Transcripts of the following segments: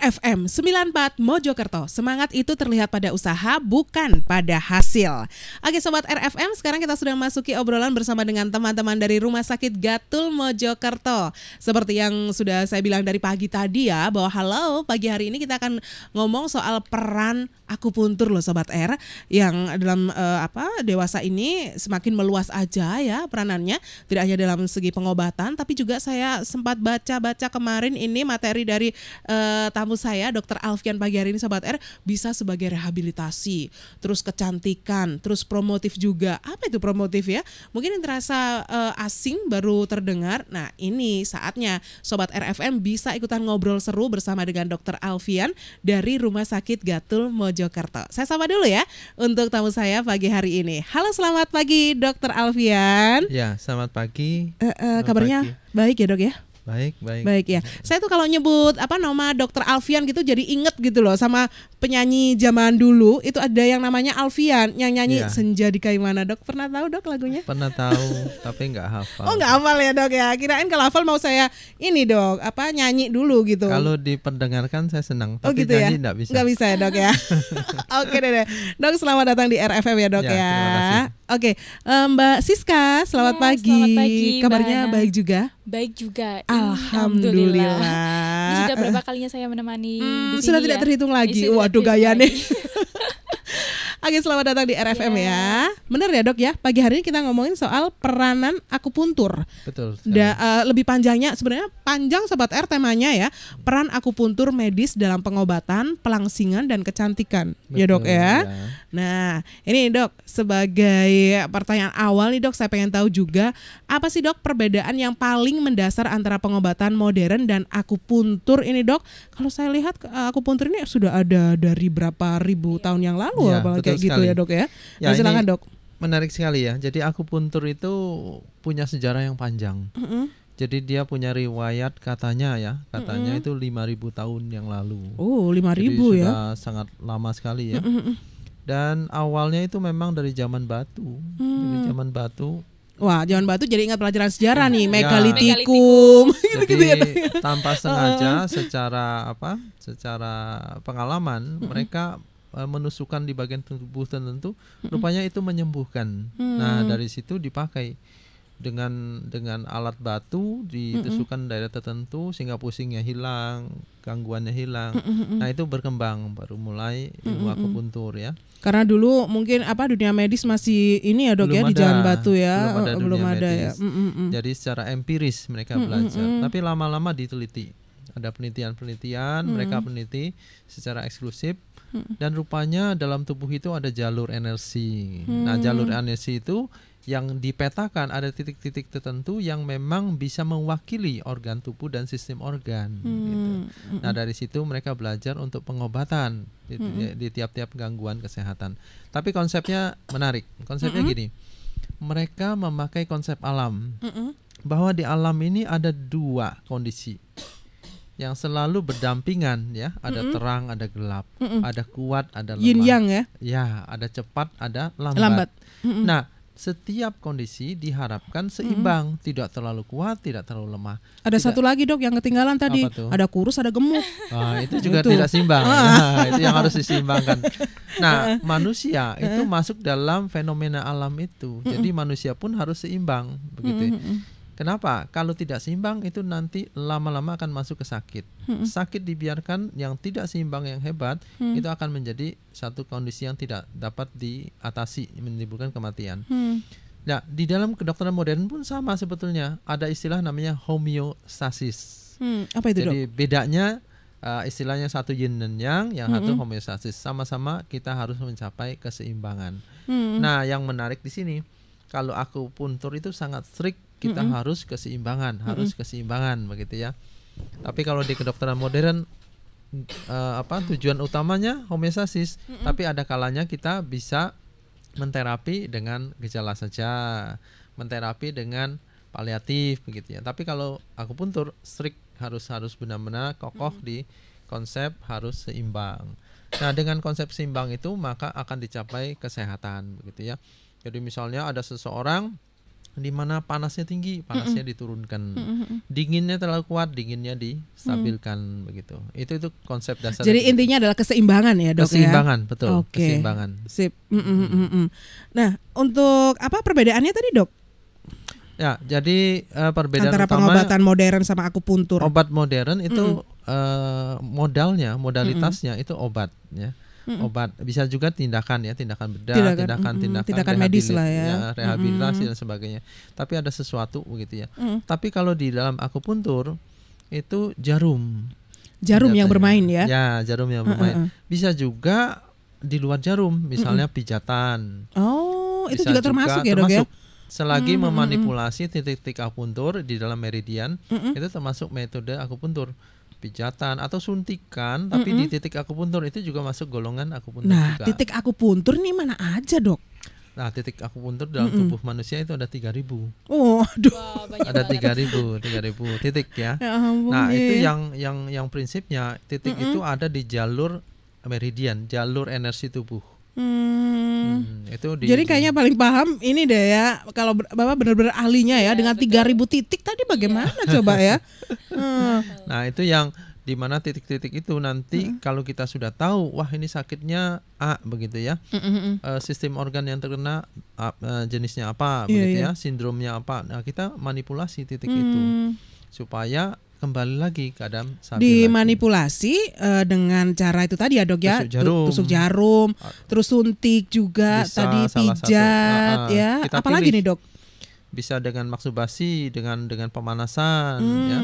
FM 94 Mojokerto. Semangat itu terlihat pada usaha bukan pada hasil. Oke sobat RFM, sekarang kita sudah masuki obrolan bersama dengan teman-teman dari Rumah Sakit Gatul Mojokerto. Seperti yang sudah saya bilang dari pagi tadi ya, bahwa halo pagi hari ini kita akan ngomong soal peran aku akupuntur loh sobat R yang dalam uh, apa dewasa ini semakin meluas aja ya peranannya, tidak hanya dalam segi pengobatan tapi juga saya sempat baca-baca kemarin ini materi dari uh, tamu tamu saya Dr. Alfian pagi hari ini Sobat R bisa sebagai rehabilitasi, terus kecantikan, terus promotif juga. Apa itu promotif ya? Mungkin yang terasa uh, asing baru terdengar. Nah, ini saatnya Sobat RFM bisa ikutan ngobrol seru bersama dengan Dr. Alfian dari Rumah Sakit Gatul Mojokerto. Saya sapa dulu ya untuk tamu saya pagi hari ini. Halo selamat pagi Dr. Alfian. Ya, selamat pagi. Uh, uh, kabarnya pagi. baik ya dok ya? Baik, baik. Baik ya. Saya tuh kalau nyebut apa nama Dokter Alfian gitu jadi inget gitu loh sama penyanyi zaman dulu itu ada yang namanya Alfian yang nyanyi ya. Senja di Kaimana Dok. Pernah tahu Dok lagunya? Pernah tahu, tapi nggak hafal. Oh nggak hafal ya Dok ya. Kirain kalau hafal mau saya ini Dok apa nyanyi dulu gitu. Kalau diperdengarkan saya senang. Oh, tapi oh gitu ya. Nggak bisa. Nggak bisa ya Dok ya. Oke deh, deh. Dok selamat datang di RFM ya Dok ya. ya. Terima kasih. Oke, okay. Eh, Mbak Siska, selamat yeah, pagi. Selamat pagi. Kabarnya Mbak baik juga? Baik juga. Hmm, alhamdulillah. Alhamdulillah. Ini sudah berapa kalinya saya menemani hmm, di sini Sudah tidak ya? terhitung lagi. Waduh, gaya nih. Oke, selamat datang di RFM yeah. ya. Bener ya, Dok ya. Pagi hari ini kita ngomongin soal peranan akupuntur. Betul. Da, uh, lebih panjangnya sebenarnya panjang sobat R temanya ya. Peran akupuntur medis dalam pengobatan, pelangsingan dan kecantikan. Ya, Betul, ya, Dok ya. ya. Nah, ini Dok, sebagai pertanyaan awal nih Dok, saya pengen tahu juga apa sih Dok perbedaan yang paling mendasar antara pengobatan modern dan akupuntur ini Dok? Kalau saya lihat eh, akupuntur ini sudah ada dari berapa ribu tahun yang lalu ya, apalagi kayak gitu sekali. gitu ya dok ya. ya nah, silakan dok. Menarik sekali ya. Jadi aku akupuntur itu punya sejarah yang panjang. Mm -hmm. Jadi dia punya riwayat katanya ya, katanya mm -hmm. itu 5000 tahun yang lalu. Oh, 5000 ya. Sudah sangat lama sekali ya. Mm -hmm. Dan awalnya itu memang dari zaman batu. Mm. Dari hmm. zaman batu. Wah, zaman batu jadi ingat pelajaran sejarah nih, ya. megalitikum gitu Tanpa sengaja secara apa? Secara pengalaman mereka Eh, menusukan di bagian tubuh tertentu hmm. rupanya itu menyembuhkan hmm. nah dari situ dipakai dengan dengan alat batu ditusukan mm daerah tertentu sehingga pusingnya hilang, gangguannya hilang. Nah, itu berkembang baru mulai ilmu mm akupuntur ya. Karena dulu mungkin apa dunia medis masih ini ya, Dok ya di jalan batu ya, belum ada, eh, belum ada ya. medis. ya. Mm -mm. Jadi secara empiris mereka mm -mm. belajar, tapi lama-lama diteliti. Ada penelitian-penelitian, mereka peneliti secara eksklusif Hmm. dan rupanya dalam tubuh itu ada jalur energi. Nah, hmm. Nah, jalur energi itu yang dipetakan ada titik-titik tertentu yang memang bisa mewakili organ tubuh dan sistem organ. Hmm. Gitu. Hmm. Nah dari situ mereka belajar untuk pengobatan di, hmm. di tiap-tiap gangguan kesehatan. Tapi konsepnya menarik. Konsepnya hmm. gini, mereka memakai konsep alam hmm. bahwa di alam ini ada dua kondisi yang selalu berdampingan ya ada mm hmm terang ada gelap mm hmm ada kuat ada lemah Yin yang ya ya ada cepat ada lambat, lambat. Mm hmm nah setiap kondisi diharapkan seimbang, mm -hmm. tidak terlalu kuat, tidak terlalu lemah. Ada tidak, satu lagi dok yang ketinggalan tadi, ada kurus, ada gemuk. Nah, itu juga tidak seimbang. nah, itu yang harus diseimbangkan. Nah, ah. manusia ah. itu masuk dalam fenomena alam itu, jadi mm -hmm. manusia pun harus seimbang, begitu. Mm -hmm. Kenapa? Kalau tidak seimbang itu nanti lama-lama akan masuk ke sakit. Hmm. Sakit dibiarkan yang tidak seimbang yang hebat hmm. itu akan menjadi satu kondisi yang tidak dapat diatasi menimbulkan kematian. Hmm. Nah, di dalam kedokteran modern pun sama sebetulnya. Ada istilah namanya homeostasis. Hmm, apa itu, Jadi dok? bedanya uh, istilahnya satu yin dan yang, yang satu -hmm. satu homeostasis. Sama-sama kita harus mencapai keseimbangan. -hmm. Nah, yang menarik di sini, kalau aku puntur itu sangat strict kita mm-hmm. harus keseimbangan, harus mm-hmm. keseimbangan begitu ya. Tapi kalau di kedokteran modern uh, apa tujuan utamanya homeostasis, mm-hmm. tapi ada kalanya kita bisa menterapi dengan gejala saja, menterapi dengan paliatif begitu ya. Tapi kalau aku pun tur strict harus harus benar-benar kokoh mm-hmm. di konsep harus seimbang. Nah, dengan konsep seimbang itu maka akan dicapai kesehatan begitu ya. Jadi misalnya ada seseorang di mana panasnya tinggi panasnya mm hmm diturunkan mm dinginnya terlalu kuat dinginnya distabilkan begitu itu itu konsep dasar jadi itu. intinya adalah keseimbangan ya dok ya? keseimbangan ya? betul okay. keseimbangan sip nah untuk apa perbedaannya tadi dok ya jadi uh, perbedaan antara utama, pengobatan modern sama akupuntur obat modern itu uh, modalnya modalitasnya itu obat ya mm obat bisa juga tindakan ya tindakan bedah tindakan tindakan, mm tindakan, tindakan medis lah ya, ya rehabilitasi mm dan sebagainya tapi ada sesuatu begitu ya mm tapi kalau di dalam akupuntur itu jarum jarum yang bermain ya ya jarum yang bermain mm-hmm. bisa juga di luar jarum misalnya mm pijatan oh itu juga, juga termasuk ya dok ya selagi mm, memanipulasi titik-titik akupuntur di dalam meridian mm, itu termasuk metode akupuntur pijatan atau suntikan tapi mm hmm di titik akupuntur itu juga masuk golongan akupuntur nah juga. titik akupuntur nih mana aja dok Nah, titik akupuntur dalam mm hmm tubuh manusia itu ada 3000. Oh, aduh. Wah, ada tiga ribu titik ya. ya ampun, nah, itu iya. yang yang yang prinsipnya titik mm hmm itu ada di jalur meridian, jalur energi tubuh. Hmm. hmm. itu di, Jadi kayaknya paling paham ini deh ya kalau Bapak benar-benar ahlinya ya, ya dengan betul. 3000 titik tadi bagaimana ya. coba ya. hmm. Nah, itu yang di mana titik-titik itu nanti hmm. kalau kita sudah tahu wah ini sakitnya A begitu ya. Hmm. E, sistem organ yang terkena e, jenisnya apa iya, begitu ya. ya, sindromnya apa. Nah, kita manipulasi titik hmm. itu supaya kembali lagi ke Adam sapi dimanipulasi lagi. Eh, dengan cara itu tadi ya dok ya tusuk jarum, tusuk jarum ah. terus suntik juga Bisa tadi pijat ah, ah. ya apalagi pilih. nih dok bisa dengan maksubasi dengan dengan pemanasan hmm. ya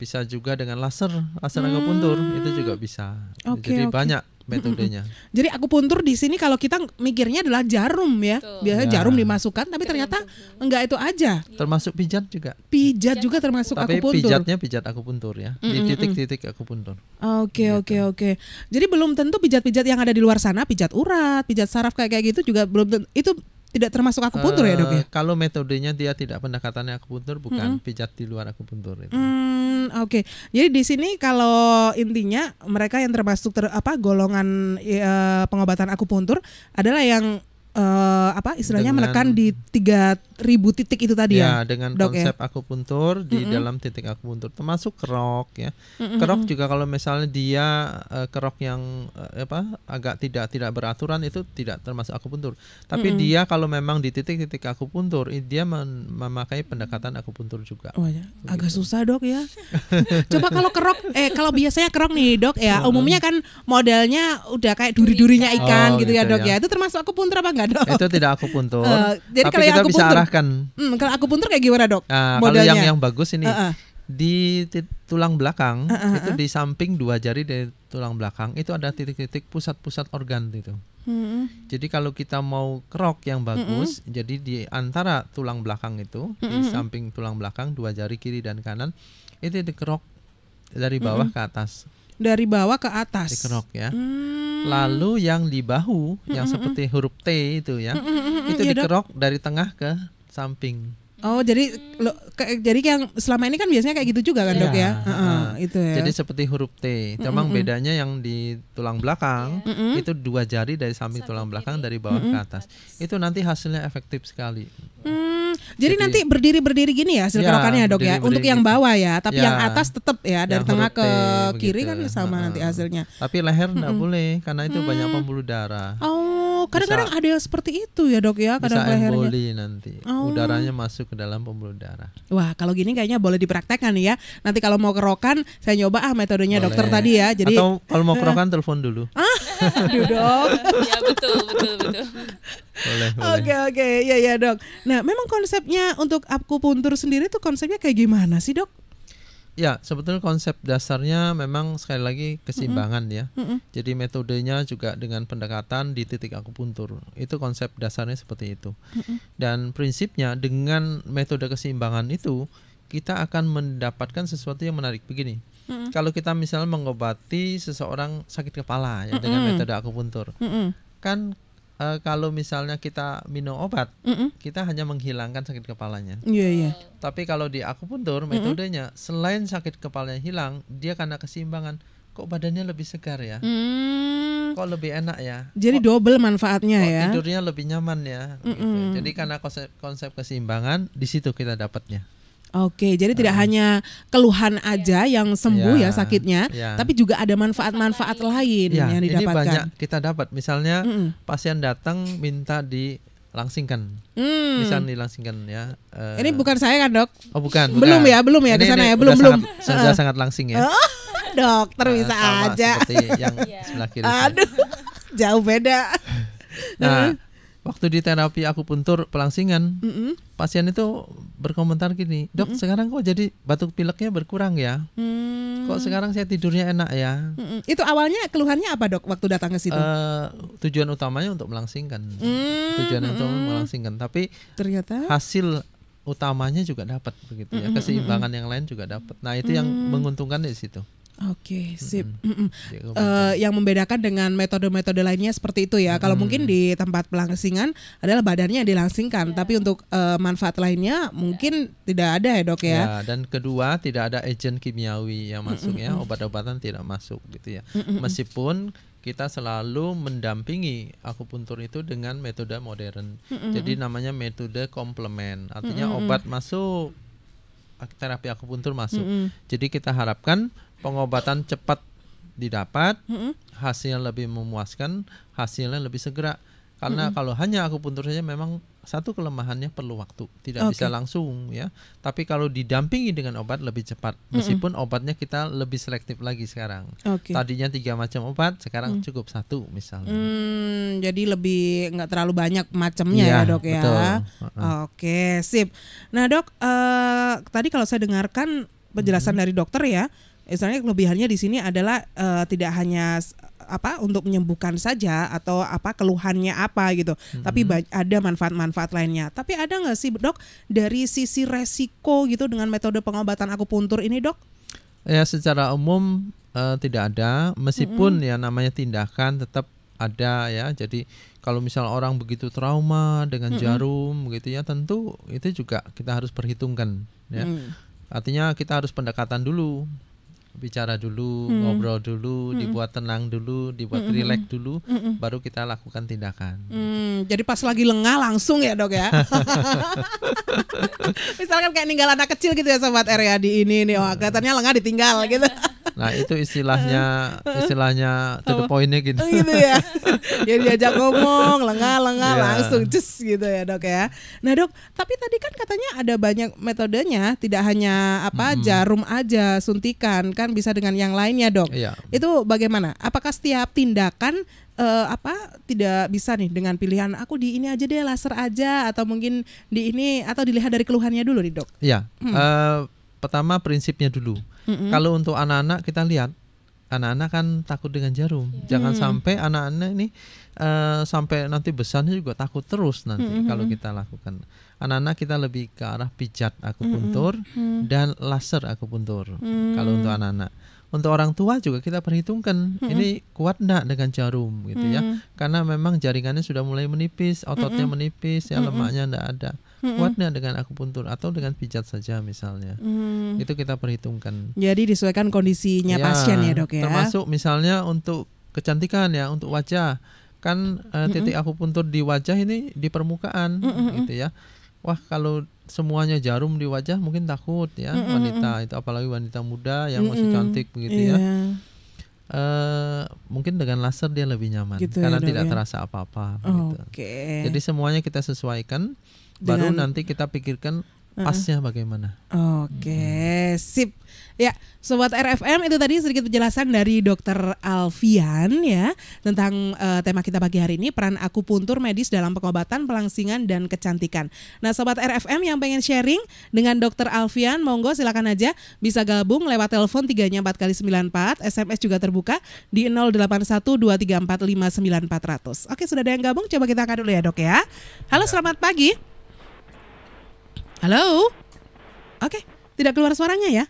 bisa juga dengan laser laser hmm. puntur itu juga bisa okay, jadi okay. banyak metodenya. Jadi aku puntur di sini kalau kita mikirnya adalah jarum ya. Betul. Biasanya ya. jarum dimasukkan tapi ternyata tubuh. enggak itu aja. Iya. Termasuk pijat juga. Pijat, pijat juga termasuk tapi aku puntur. Tapi pijatnya pijat aku puntur ya. Di titik-titik aku puntur. Oke, gitu. oke, oke. Jadi belum tentu pijat-pijat yang ada di luar sana, pijat urat, pijat saraf kayak kayak gitu juga belum tentu, itu tidak termasuk akupuntur uh, ya dok ya? Eh, kalau metodenya dia tidak pendekatannya akupuntur, bukan mm-hmm. pijat di luar akupuntur. Itu. Mm, Oke, okay. jadi di sini kalau intinya mereka yang termasuk ter, apa golongan e, pengobatan akupuntur adalah yang uh, apa istilahnya dengan, menekan di 3000 titik itu tadi ya. Ya, dengan dok, ya? konsep ya? akupuntur di mm -hmm. dalam titik akupuntur termasuk kerok ya. Mm -hmm. Kerok juga kalau misalnya dia uh, kerok yang uh, apa agak tidak tidak beraturan itu tidak termasuk akupuntur. Tapi mm -hmm. dia kalau memang di titik-titik akupuntur dia mem memakai pendekatan akupuntur juga. Oh ya, agak gitu. susah dok ya. Coba kalau kerok eh kalau biasanya kerok nih dok ya, umumnya kan modelnya udah kayak duri-durinya oh, ikan oh, gitu, gitu ya gitu dok ya. ya. Itu termasuk akupuntur apa enggak? dok? Itu tidak aku puntur. Uh, jadi Tapi kalau kita aku bisa puntur, arahkan. Hmm, kalau aku puntur kayak gimana dok? Uh, kalau yang yang bagus ini uh -uh. di tulang belakang uh -uh. itu di samping dua jari dari tulang belakang itu ada titik-titik pusat-pusat organ itu. Mm -hmm. Jadi kalau kita mau kerok yang hmm, hmm. bagus, mm -hmm. jadi di antara tulang belakang itu, mm -hmm. di hmm, samping tulang belakang, dua jari kiri dan kanan, itu dikerok dari bawah mm -hmm. ke atas. Dari bawah ke atas. Dikerok ya. -hmm. Hmm. Lalu yang di bahu yang hmm, hmm, seperti huruf T itu ya, itu iya, dikerok dari tengah ke samping. Oh jadi lo, ke, jadi yang selama ini kan biasanya kayak gitu juga kan iya, dok ya, uh, uh, itu ya. Jadi seperti huruf T. Cuma bedanya yang di tulang belakang yeah. itu dua jari dari samping tulang belakang dari bawah ke atas. Itu nanti hasilnya efektif sekali. Mm jadi, nanti berdiri-berdiri gini ya hasil ya, kerokannya Dok ya. berdiri, ya. Untuk yang bawah ya, tapi ya. yang atas tetap ya dari tengah ke kiri kan begitu. kan sama nah. nanti hasilnya. Tapi leher enggak hmm. boleh karena itu hmm. banyak pembuluh darah. Oh kadang-kadang ada yang seperti itu ya dok ya, kadang bisa Emboli nanti. Oh. Udaranya masuk ke dalam pembuluh darah. Wah, kalau gini kayaknya boleh dipraktekkan ya. Nanti kalau mau kerokan, saya nyoba ah metodenya boleh. dokter tadi ya. Jadi atau kalau mau eh. kerokan telepon dulu. Ah, aduh dok. ya betul betul betul. Boleh, Oke oke, okay. ya ya dok. Nah, memang konsepnya untuk aku puntur sendiri tuh konsepnya kayak gimana sih dok? Ya, sebetulnya konsep dasarnya memang sekali lagi keseimbangan mm -hmm. ya. Mm -hmm. Jadi metodenya juga dengan pendekatan di titik akupuntur. Itu konsep dasarnya seperti itu. Mm -hmm. Dan prinsipnya dengan metode keseimbangan itu kita akan mendapatkan sesuatu yang menarik begini. Mm -hmm. Kalau kita misalnya mengobati seseorang sakit kepala ya mm -hmm. dengan metode akupuntur. Mm -hmm. Kan uh, kalau misalnya kita minum obat, mm -mm. kita hanya menghilangkan sakit kepalanya. Iya yeah, iya. Yeah. Tapi kalau di akupuntur metodenya mm metodenya selain sakit kepalanya hilang, dia karena keseimbangan kok badannya lebih segar ya. Mm. Kok lebih enak ya. Jadi kok, double manfaatnya kok ya. Tidurnya lebih nyaman ya. Mm -mm. Gitu. Jadi karena konsep konsep keseimbangan di situ kita dapatnya. Oke, jadi tidak uh, hanya keluhan aja iya. yang sembuh ya, ya sakitnya, iya. tapi juga ada manfaat-manfaat lain ya, yang didapatkan. Ini banyak kita dapat. Misalnya mm -mm. pasien datang minta dilangsingkan, mm. dilangsingkan ya. Uh, ini bukan saya kan dok? Oh bukan. bukan. Belum ya, belum ya di sana ya, belum belum. Sangat, sudah sangat langsing ya. Oh, dokter uh, bisa aja. Seperti yang sebelah kiri. Aduh, jauh beda. Nah Waktu di terapi aku puntur pelangsingan, mm -hmm. pasien itu berkomentar gini, dok mm -hmm. sekarang kok jadi batuk pileknya berkurang ya? Mm. Kok sekarang saya tidurnya enak ya? Mm -hmm. Itu awalnya keluhannya apa dok waktu datang ke situ? Uh, tujuan utamanya untuk melangsingkan, mm. tujuan mm -hmm. untuk melangsingkan. Tapi ternyata hasil utamanya juga dapat begitu ya, keseimbangan mm -hmm. yang lain juga dapat. Nah itu mm. yang menguntungkan di situ. Oke, okay, sip. Mm -mm. uh, yang membedakan dengan metode-metode lainnya seperti itu ya. Kalau mungkin di tempat pelangsingan adalah badannya yang dilangsingkan, yeah. tapi untuk uh, manfaat lainnya mungkin yeah. tidak ada ya dok ya. Yeah, dan kedua tidak ada agen kimiawi yang masuk ya, obat-obatan tidak masuk gitu ya. Meskipun kita selalu mendampingi akupuntur itu dengan metode modern. Jadi namanya metode komplement, artinya obat masuk, terapi akupuntur masuk. Jadi kita harapkan pengobatan cepat didapat, mm -hmm. hasil lebih memuaskan, hasilnya lebih segera. Karena mm -hmm. kalau hanya aku puntur saja memang satu kelemahannya perlu waktu, tidak okay. bisa langsung ya. Tapi kalau didampingi dengan obat lebih cepat, meskipun mm -hmm. obatnya kita lebih selektif lagi sekarang. Okay. Tadinya tiga macam obat, sekarang mm. cukup satu misalnya. Mm, jadi lebih nggak terlalu banyak macamnya ya, ya dok ya. uh Oke, sip. Nah dok, uh, tadi kalau saya dengarkan penjelasan mm -hmm. dari dokter ya istilahnya kelebihannya di sini adalah uh, tidak hanya apa untuk menyembuhkan saja atau apa keluhannya apa gitu, mm-hmm. tapi ada manfaat-manfaat lainnya. Tapi ada nggak sih dok dari sisi resiko gitu dengan metode pengobatan akupuntur ini dok? Ya secara umum uh, tidak ada, meskipun mm-hmm. ya namanya tindakan tetap ada ya. Jadi kalau misal orang begitu trauma dengan jarum mm-hmm. gitu ya, tentu itu juga kita harus perhitungkan ya. Mm. Artinya kita harus pendekatan dulu bicara dulu, hmm. ngobrol dulu, hmm. dibuat tenang dulu, dibuat hmm. hmm rileks hmm. dulu, hmm, hmm. baru kita lakukan tindakan. Hmm. Jadi pas lagi lengah langsung ya dok ya. Misalkan kayak ninggal anak kecil gitu ya sobat area di ini nih, oh kelihatannya lengah ditinggal gitu. Iya. Nah itu istilahnya istilahnya to the pointnya gitu. Oh, gitu ya. ya diajak ngomong lengah-lengah yeah. Iya. langsung just gitu ya dok ya. Nah dok tapi tadi kan katanya ada banyak metodenya tidak hanya apa hmm. jarum aja suntikan kan bisa dengan yang lainnya dok. Yeah. Itu bagaimana? Apakah setiap tindakan uh, apa tidak bisa nih dengan pilihan aku di ini aja deh laser aja atau mungkin di ini atau dilihat dari keluhannya dulu nih dok. ya Hmm. Eh, pertama prinsipnya dulu. Mm-hmm. Kalau untuk anak-anak kita lihat anak-anak kan takut dengan jarum. Yeah. Jangan mm. sampai anak-anak ini uh, sampai nanti besarnya juga takut terus nanti mm-hmm. kalau kita lakukan. Anak-anak kita lebih ke arah pijat akupuntur mm-hmm. dan laser akupuntur mm-hmm. kalau untuk anak-anak. Untuk orang tua juga kita perhitungkan mm-hmm. ini kuat enggak dengan jarum gitu mm-hmm. ya. Karena memang jaringannya sudah mulai menipis, ototnya mm-hmm. menipis, ya lemaknya enggak ada hmm. kuatnya dengan akupuntur atau dengan pijat saja misalnya hmm. itu kita perhitungkan jadi disesuaikan kondisinya ya, pasien ya dok ya termasuk misalnya untuk kecantikan ya untuk wajah kan uh, titik mm puntur akupuntur di wajah ini di permukaan mm -hmm. gitu ya wah kalau semuanya jarum di wajah mungkin takut ya mm -hmm. wanita itu apalagi wanita muda yang mm -hmm. masih cantik begitu yeah. ya Uh, mungkin dengan laser dia lebih nyaman gitu ya, karena ya, tidak ya? terasa apa-apa. Oh, gitu. Okay. Jadi semuanya kita sesuaikan Baru Dengan, nanti kita pikirkan pasnya bagaimana. Oke, okay, hmm. sip. Ya, sobat RFM itu tadi sedikit penjelasan dari Dokter Alfian ya tentang uh, tema kita pagi hari ini peran akupuntur medis dalam pengobatan pelangsingan dan kecantikan. Nah, sobat RFM yang pengen sharing dengan Dokter Alfian, monggo silakan aja bisa gabung lewat telepon tiga empat kali kali empat, SMS juga terbuka di nol delapan satu dua tiga empat empat lima sembilan ratus. Oke, sudah ada yang gabung? Coba kita angkat dulu ya, Dok ya. Halo, ya. selamat pagi. Halo? Oke, tidak keluar suaranya ya.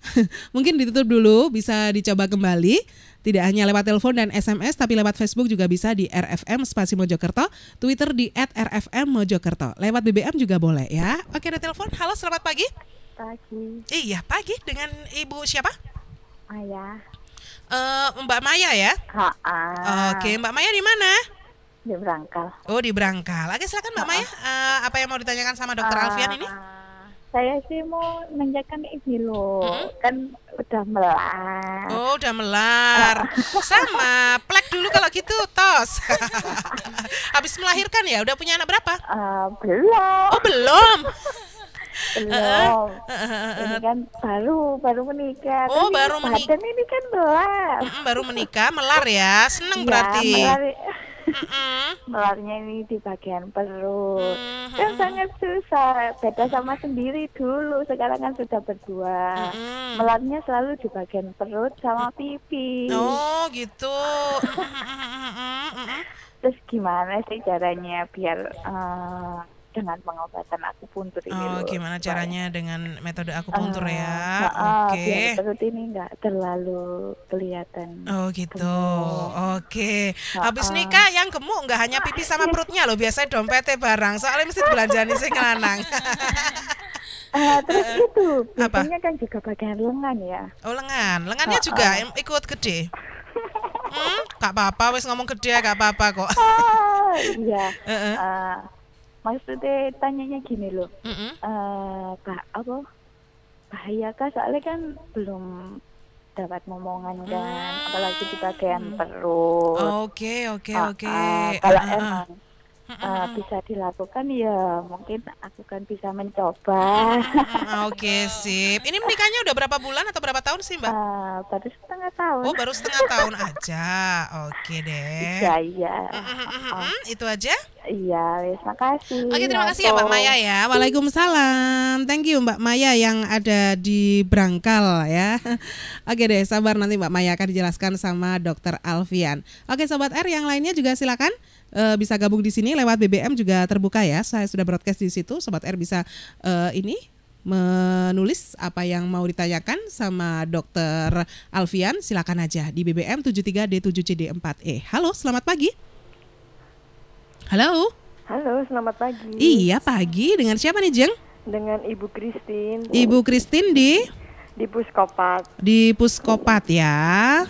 Mungkin ditutup dulu, bisa dicoba kembali. Tidak hanya lewat telepon dan SMS, tapi lewat Facebook juga bisa di RFM Spasi Mojokerto, Twitter di @RFM Mojokerto. Lewat BBM juga boleh ya. Oke, ada telepon. Halo, selamat pagi. Pagi. Iya, pagi dengan Ibu siapa? Maya. Uh, eh, Mbak Maya ya? Ha -ha. Oke, Mbak Maya di mana? Di berangkal Oh, di berangkal Oke, silakan Mbak Maya. Uh, apa yang mau ditanyakan sama Dokter uh, Alfian ini? Eh, saya sih mau menanyakan ini loh, hmm? kan udah melar. Oh, udah melar. Uh. Sama, plek dulu kalau gitu, tos. Habis melahirkan ya, udah punya anak berapa? Uh, belum. Oh, belum. belum ini kan baru baru menikah oh Tapi kan baru menikah ini kan melar baru menikah melar ya seneng ya, berarti melar melarnya ini di bagian perut mm-hmm. kan sangat susah beda sama sendiri dulu sekarang kan sudah berdua melarnya selalu di bagian perut sama pipi oh gitu terus gimana sih caranya biar uh, dengan pengobatan akupuntur ini. Oh, gimana caranya supaya. dengan metode akupuntur uh, ya? Ah, ah, ah, Oke. Okay. Seperti ini nggak terlalu kelihatan. Oh, gitu. Oke. Okay. Habis nikah yang gemuk nggak hanya pipi sama perutnya loh, biasanya dompetnya barang. Soalnya mesti belanjaan sih kelanang. Uh, terus uh, itu biasanya apa? kan juga bagian lengan ya. Oh lengan, lengannya uh, juga ikut gede. hmm, gak apa-apa, wes ngomong gede gak apa-apa kok. Iya. uh, uh, uh, maksudnya tanyanya gini loh mm -hmm. uh, apa bahaya kah soalnya kan belum dapat momongan kan mm. apalagi kita kayak perut oke oke ah, oke ah, ah, kalau emang uh, bisa dilakukan ya mungkin aku kan bisa mencoba. Ah, oke okay, sip. Ini menikahnya udah berapa bulan atau berapa tahun sih mbak? Uh, baru setengah tahun. Oh baru setengah tahun aja. Oke okay, deh. Iya iya. Oh. Itu aja? Iya, terima kasih Oke okay, terima kasih ya Mbak Maya ya. Waalaikumsalam. Thank you Mbak Maya yang ada di Brangkal ya. Oke okay, deh sabar nanti Mbak Maya akan dijelaskan sama Dokter Alfian. Oke okay, sobat R yang lainnya juga silakan uh, bisa gabung di sini lewat BBM juga terbuka ya. Saya sudah broadcast di situ, sobat R bisa uh, ini menulis apa yang mau ditanyakan sama Dokter Alfian, silakan aja di BBM 73D7CD4E. Halo, selamat pagi. Halo. Halo, selamat pagi. Iya, pagi. Dengan siapa nih, Jeng? Dengan Ibu Kristin Ibu Kristin di di Puskopat. Di Puskopat ya.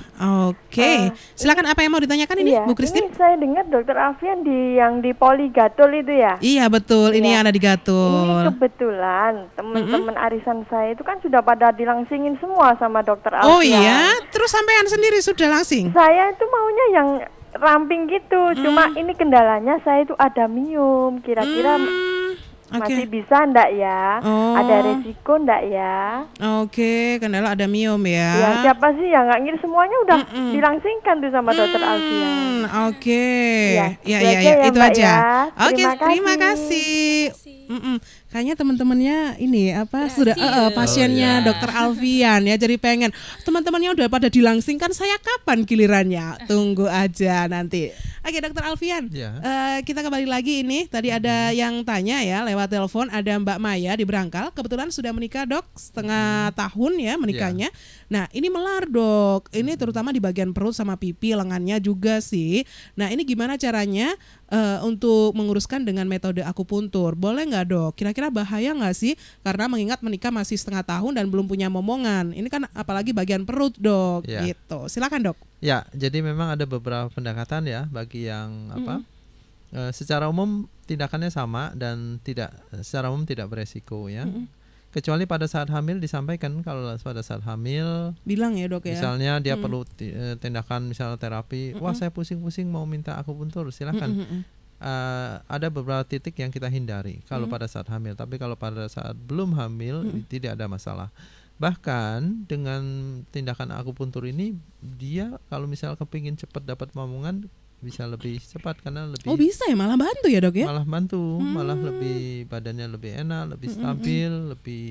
Oke. Okay. Uh, eh, Silakan apa yang mau ditanyakan ini, iya, Bu Kristin? saya dengar Dokter Alfian di yang di Poli Gatul itu ya. Iya betul. Iya. Ini ada di Gatul. Ini kebetulan teman-teman mm -hmm. arisan saya itu kan sudah pada dilangsingin semua sama Dokter Alfian. Oh iya. Terus sampean sendiri sudah langsing? Saya itu maunya yang ramping gitu. Mm. Cuma ini kendalanya saya itu ada mium. Kira-kira mm. Okay. Masih bisa ndak ya? Oh. Ada resiko ndak ya? Oke, okay. kendala ada miom ya. ya siapa sih yang nggak ngir semuanya udah mm -mm. dilangsingkan tuh sama mm -mm. dokter hmm, Alfia. Oke. Okay. Ya, ya, ya, ya, ya itu ya, ya, ya, aja. Ya. Oke, terima, terima kasih. Terima kasih. Mm -mm. Kayaknya teman-temannya ini apa ya, sudah uh, uh, pasiennya oh, ya. dokter Alfian ya jadi pengen teman-temannya udah pada dilangsingkan saya kapan gilirannya? Tunggu aja nanti. Oke, Dokter Alfian. Ya. Uh, kita kembali lagi ini. Tadi ada mm-hmm. yang tanya ya lewat telepon ada Mbak Maya di Berangkal. Kebetulan sudah menikah, Dok, setengah hmm. tahun ya iya. menikahnya. Ya. Nah, ini melar, Dok. Ini mm-hmm. terutama di bagian perut sama pipi, lengannya juga sih. Nah, ini gimana caranya uh, untuk menguruskan dengan metode akupuntur. Boleh nggak dok? Kira-kira bahaya nggak sih? Karena mengingat menikah masih setengah tahun dan belum punya momongan. Ini kan apalagi bagian perut dok. Ya. Gitu. Silakan dok. Ya, jadi memang ada beberapa pendekatan ya bagi yang apa? Mm -hmm. secara umum tindakannya sama dan tidak secara umum tidak beresiko ya. Mm -hmm kecuali pada saat hamil disampaikan kalau pada saat hamil bilang ya dok ya misalnya dia hmm. perlu eh, tindakan misalnya terapi mm -mm. wah saya pusing-pusing mau minta aku puntur silahkan mm -mm. Uh, hmm. eh, ada beberapa titik yang kita hindari kalau mm. pada saat hamil tapi kalau pada saat belum hamil mm. tidak ada masalah bahkan dengan tindakan akupuntur ini dia kalau misalnya kepingin cepat dapat momongan bisa lebih cepat karena lebih Oh bisa ya malah bantu ya dok ya malah bantu hmm. malah lebih badannya lebih enak lebih hmm, hmm, hmm. stabil hmm. lebih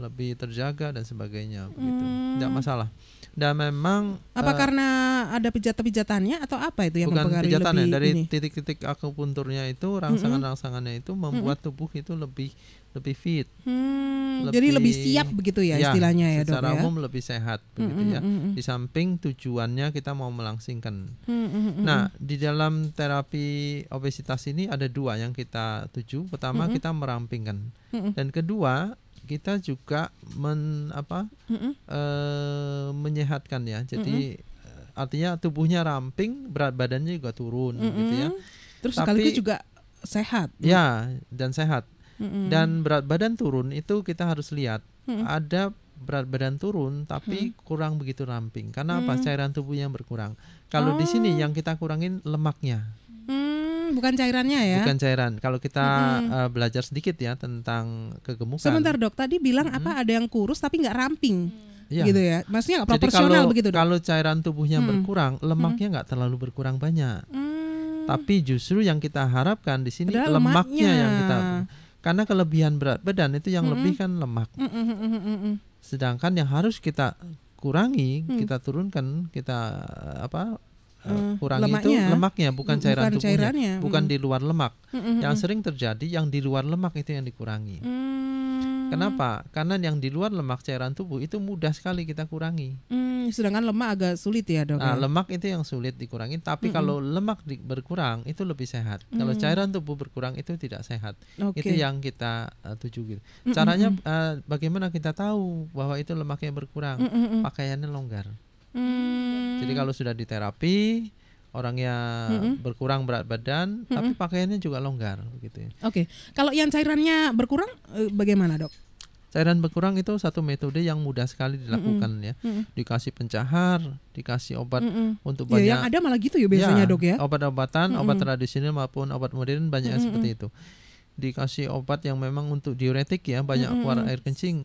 lebih terjaga dan sebagainya begitu hmm. tidak masalah dan memang apa uh, karena ada pijat-pijatannya atau apa itu yang bukan mempengaruhi lebih ya, dari titik-titik akupunturnya itu rangsangan-rangsangannya itu membuat mm -hmm. tubuh itu lebih lebih fit. Hmm, lebih, jadi lebih siap begitu ya, ya istilahnya ya dok Secara ya? umum lebih sehat begitu mm -hmm, ya. Di samping tujuannya kita mau melangsingkan. Mm -hmm. Nah di dalam terapi obesitas ini ada dua yang kita tuju. Pertama mm -hmm. kita merampingkan mm -hmm. dan kedua kita juga men apa mm menyehatkan ya. Jadi mm -mm. artinya tubuhnya ramping, berat badannya juga turun mm -mm. gitu ya. Terus Tapi, sekaligus juga sehat. Ya, dan sehat. Mm -mm. Dan berat badan turun itu kita harus lihat mm -mm. ada berat badan turun tapi hmm. kurang begitu ramping karena hmm. apa cairan tubuh yang berkurang kalau oh. di ah. sini yang kita kurangin lemaknya hmm bukan cairannya ya. Bukan cairan. Kalau kita hmm. uh, belajar sedikit ya tentang kegemukan. Sebentar dok, tadi bilang hmm. apa ada yang kurus tapi nggak ramping. Hmm. yeah. gitu ya. Maksudnya nggak proporsional kalau, begitu dok. Kalau cairan tubuhnya hmm. berkurang, hmm. lemaknya nggak hmm. terlalu berkurang banyak. Hmm. Tapi justru yang kita harapkan di sini lemaknya. lemaknya yang kita karena kelebihan berat badan itu yang mm -hmm. lebih kan lemak. Mm -hmm. Sedangkan yang harus kita kurangi, mm. kita turunkan, kita apa Eh, hmm, kurang itu lemaknya bukan hmm, cairan bukan tubuhnya cairannya. Hmm. bukan hmm. di luar lemak hmm, hmm yang sering terjadi yang di luar lemak itu yang dikurangi hmm. kenapa karena yang di luar lemak cairan tubuh itu mudah sekali kita kurangi hmm, sedangkan lemak agak sulit ya dok nah, ya? lemak itu yang sulit dikurangi tapi hmm. kalau lemak berkurang itu lebih sehat hmm. kalau cairan tubuh berkurang itu tidak sehat okay. itu yang kita uh, tuju gitu caranya uh, bagaimana kita tahu bahwa itu lemaknya berkurang hmm. pakaiannya longgar Hmm. Jadi kalau sudah di terapi orangnya mm mm berkurang berat badan mm mm tapi pakaiannya juga longgar begitu. Ya. Oke. Okay. Kalau yang cairannya berkurang eh, bagaimana, Dok? Cairan berkurang itu satu metode yang mudah sekali dilakukan mm mm ya. mm mm Dikasih pencahar, dikasih obat mm mm untuk iya, ya, banyak. Ya, yang ada malah gitu ya biasanya, ya, Dok ya. Obat-obatan, mm mm obat tradisional maupun obat modern banyak mm mm seperti itu dikasih obat yang memang untuk diuretik ya banyak keluar air kencing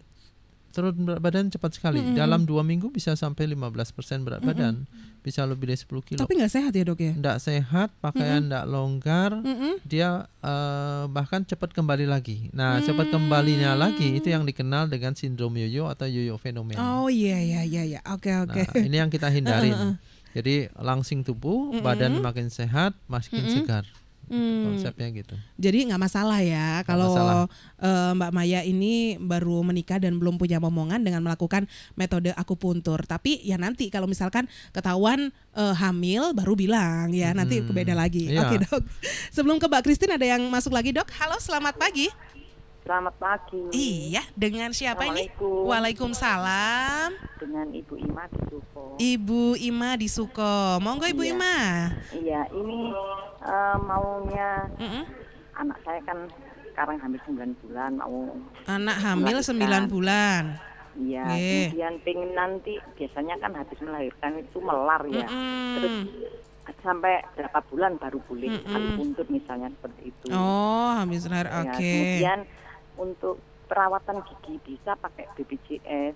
turun berat badan cepat sekali. Mm -hmm. Dalam dua minggu bisa sampai 15% berat mm -hmm. badan, bisa lebih dari 10 kilo. Tapi nggak sehat ya dok ya? Nggak sehat, pakaian mm -hmm. longgar, mm -hmm. dia uh, bahkan cepat kembali lagi. Nah, mm -hmm. cepat kembalinya lagi itu yang dikenal dengan sindrom yoyo atau yoyo fenomena. Oh iya iya iya iya, oke okay, nah, oke. Okay. Nah, ini yang kita hindari Jadi langsing tubuh, mm -hmm. badan makin sehat, makin mm -hmm. segar. Hmm. Konsepnya gitu. Jadi nggak masalah ya kalau uh, Mbak Maya ini baru menikah dan belum punya momongan dengan melakukan metode akupuntur. Tapi ya nanti kalau misalkan ketahuan uh, hamil baru bilang ya nanti hmm. beda lagi. Iya. Oke okay, dok. Sebelum ke Mbak Christine ada yang masuk lagi dok. Halo selamat pagi. Selamat pagi. Iya, dengan siapa ini? Waalaikumsalam. Dengan Ibu Ima di Suko. Ibu Ima di Suko. Monggo Ibu iya. Ima. Iya, ini uh, maunya mm -mm. anak saya kan sekarang hamil 9 bulan mau anak hamil sembilan 9 bulan. Iya, yeah. kemudian pengen nanti biasanya kan habis melahirkan itu melar ya. Mm -mm. Terus sampai berapa bulan baru boleh mm -mm. misalnya seperti itu. Oh, hamil lahir. Ya, oke. Okay. Kemudian untuk perawatan gigi bisa pakai BPJS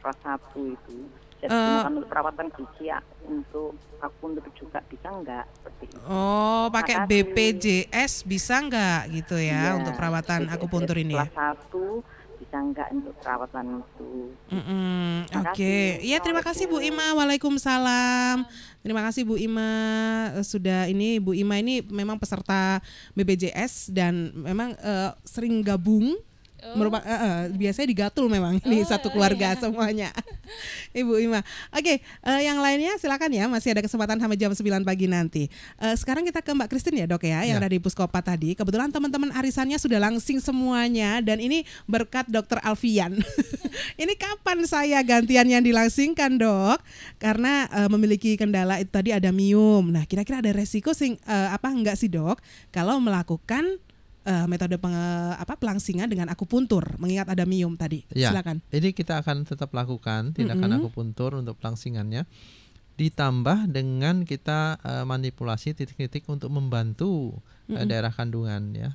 kelas satu itu. Jadi uh, untuk perawatan gigi ya untuk aku untuk juga bisa enggak seperti itu. Oh, pakai Makasih. BPJS bisa enggak gitu ya, ya untuk perawatan BPJS akupuntur ini? Kelas satu bisa enggak untuk perawatan itu. Mm -mm. Oke, okay. ya terima kasih Bu Ima. Waalaikumsalam. Terima kasih Bu Ima eh, sudah ini Bu Ima ini memang peserta BBJS dan memang uh, sering gabung oh. Merupa, uh, uh, biasanya digatul memang oh, di satu iya. keluarga iya. semuanya Ibu Ima oke okay, uh, eh, yang lainnya silakan ya masih ada kesempatan sampai jam 9 pagi nanti uh, sekarang kita ke Mbak Kristin ya dok ya yang ya. ada di Puskopa tadi kebetulan teman-teman arisannya sudah langsing semuanya dan ini berkat dokter Alfian ini kapan saya gantian yang dilangsingkan dok karena uh, memiliki kendala itu tadi ada mium nah kira-kira ada resiko sing uh, apa enggak sih dok kalau melakukan uh, metode penge, apa pelangsingan dengan akupuntur mengingat ada miom tadi. Ya. Silakan. Jadi kita akan tetap lakukan tindakan mm -hmm. akupuntur untuk pelangsingannya ditambah dengan kita uh, manipulasi titik-titik untuk membantu mm -hmm. uh, daerah kandungan ya.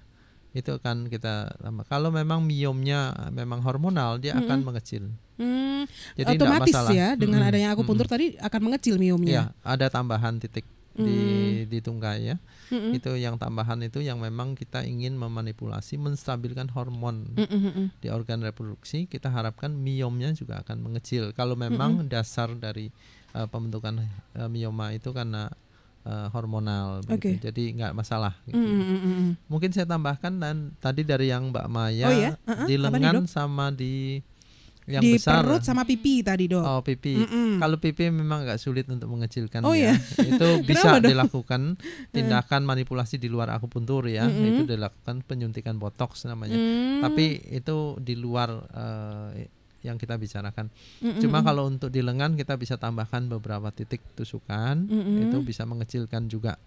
Itu akan kita tambah. Kalau memang miomnya memang hormonal dia mm -hmm. akan mengecil. Hmm, Jadi otomatis ya dengan mm -hmm. adanya akupuntur mm -hmm. tadi akan mengecil miomnya. Ya, ada tambahan titik di mm. di tungkai ya. Mm -mm. Itu yang tambahan itu yang memang kita ingin memanipulasi menstabilkan hormon mm -mm. di organ reproduksi. Kita harapkan miomnya juga akan mengecil. Kalau memang mm -mm. dasar dari uh, pembentukan uh, mioma itu karena uh, hormonal begitu. Okay. Jadi nggak masalah gitu. Ya. Mungkin saya tambahkan dan tadi dari yang Mbak Maya oh, iya? uh -huh. di lengan sama di yang di besar. perut sama pipi tadi dok. Oh pipi. Kalau pipi memang agak sulit untuk mengecilkan. Oh iya. ya. Itu bisa dilakukan tindakan manipulasi di luar akupuntur ya. Mm -hmm. Itu dilakukan penyuntikan botox namanya. Mm. Tapi itu di luar uh, yang kita bicarakan. Mm -hmm. Cuma kalau untuk di lengan kita bisa tambahkan beberapa titik tusukan, mm -hmm. itu bisa mengecilkan juga.